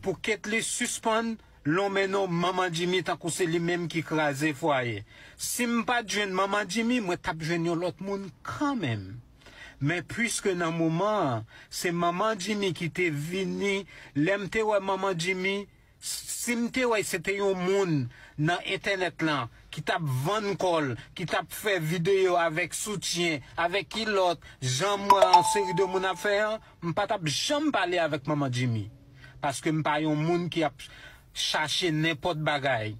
Pou ket li suspon, lon menon maman jimi tako se li menm ki krasi fwaye. Sim pa jwen maman jimi, mwen tap jwen yon lot moun kanmen. Men pwiske nan mouman, se maman jimi ki te vini, lemte wè maman jimi, simte wè se te yon moun nan internet lan, ki tap vankol, ki tap fè video avèk soutyen, avèk ki lot, janm wè an seri de moun afer, mwen patap janm pale avèk maman jimi. Paske m pa yon moun ki ap chache nepot bagay.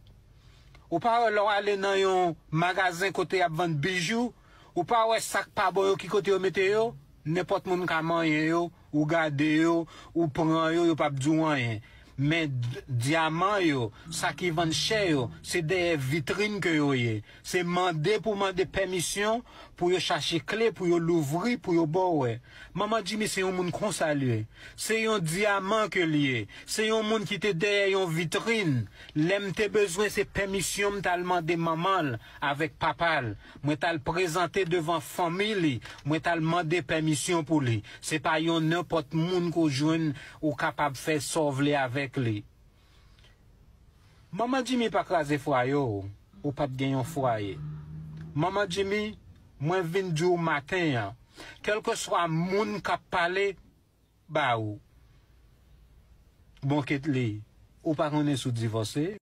Ou pa wè lò alè nan yon magazen kote ap vande bijou, ou pa wè sak pabo yo ki kote yo mete yo, nepot moun ka manye yo, ou gade yo, ou pran yo, yo pap djouan yo. mais diamant yo, sa qui van cher, yo, se des vitrine ke yo ye. Se mande pou mande permission pour yo chache clé, pour yo louvri, pou yo bowe. Maman dit mais se yon moun konsalye. C'est un diamant ke liye. C'est un monde qui te donne une vitrine. Lem te bezwen se permisyon talman de maman avèk papal. Mwen tal prezante devan famille. mwen tal mande permisyon pou li. Se pa yon monde moun ko jwen ou capable de faire sauver avec Maman jimi pak la ze fwayo oh. ou pat genyon fwaye Maman jimi mwen vin djou maten ya Kelke swa moun kap pale, ba ou Bon ket li, ou pa gounen sou divose